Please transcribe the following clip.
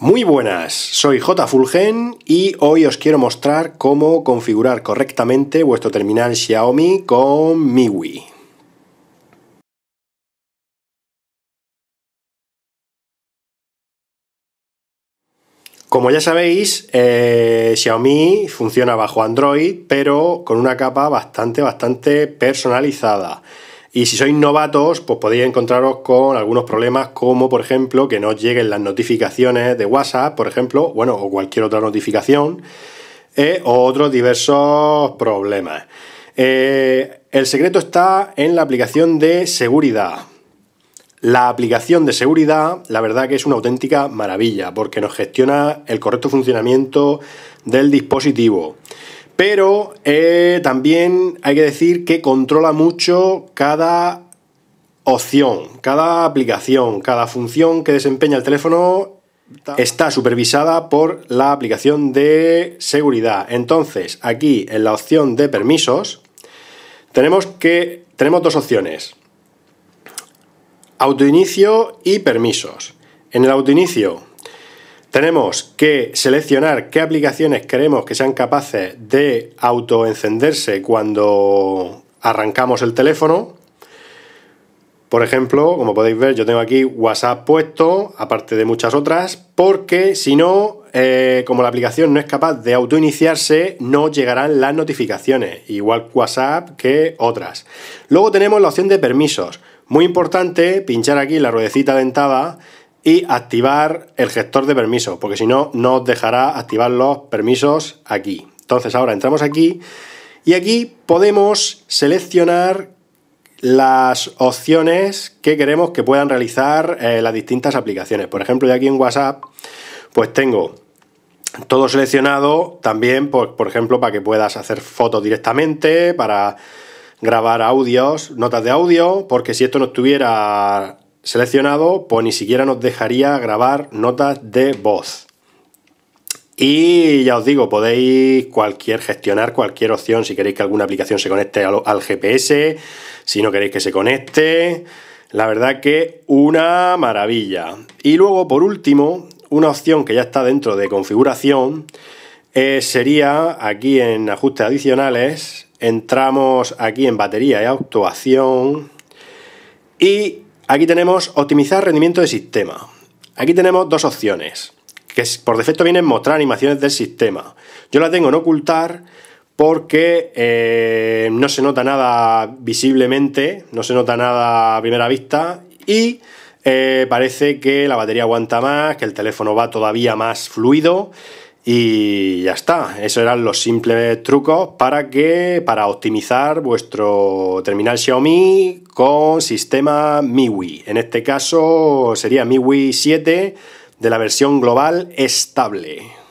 Muy buenas, soy J. Fulgen y hoy os quiero mostrar cómo configurar correctamente vuestro terminal Xiaomi con MIUI. Como ya sabéis, eh, Xiaomi funciona bajo Android, pero con una capa bastante, bastante personalizada. Y si sois novatos, pues podéis encontraros con algunos problemas como, por ejemplo, que no lleguen las notificaciones de WhatsApp, por ejemplo, bueno, o cualquier otra notificación, eh, o otros diversos problemas. Eh, el secreto está en la aplicación de seguridad. La aplicación de seguridad, la verdad que es una auténtica maravilla, porque nos gestiona el correcto funcionamiento del dispositivo pero eh, también hay que decir que controla mucho cada opción, cada aplicación, cada función que desempeña el teléfono está supervisada por la aplicación de seguridad. Entonces, aquí en la opción de permisos, tenemos que tenemos dos opciones. Autoinicio y permisos. En el autoinicio tenemos que seleccionar qué aplicaciones queremos que sean capaces de autoencenderse cuando arrancamos el teléfono. Por ejemplo, como podéis ver, yo tengo aquí WhatsApp puesto, aparte de muchas otras, porque si no, eh, como la aplicación no es capaz de autoiniciarse, no llegarán las notificaciones, igual WhatsApp que otras. Luego tenemos la opción de permisos. Muy importante pinchar aquí la ruedecita dentada y activar el gestor de permisos, porque si no, no os dejará activar los permisos aquí. Entonces ahora entramos aquí y aquí podemos seleccionar las opciones que queremos que puedan realizar eh, las distintas aplicaciones. Por ejemplo, yo aquí en WhatsApp, pues tengo todo seleccionado también, por, pues, por ejemplo, para que puedas hacer fotos directamente, para grabar audios, notas de audio, porque si esto no estuviera seleccionado, pues ni siquiera nos dejaría grabar notas de voz. Y ya os digo, podéis cualquier gestionar cualquier opción si queréis que alguna aplicación se conecte al, GPS, si no queréis que se conecte. La verdad que una maravilla. Y luego, por último, una opción que ya está dentro de configuración eh, sería aquí en ajustes adicionales, entramos aquí en batería y actuación y Aquí tenemos optimizar rendimiento de sistema. Aquí tenemos dos opciones, que por defecto vienen mostrar animaciones del sistema. Yo la tengo en ocultar porque eh, no se nota nada visiblemente, no se nota nada a primera vista y eh, parece que la batería aguanta más, que el teléfono va todavía más fluido y ya está, esos eran los simples trucos para que para optimizar vuestro terminal Xiaomi con sistema MIUI. En este caso sería MIUI 7 de la versión global estable.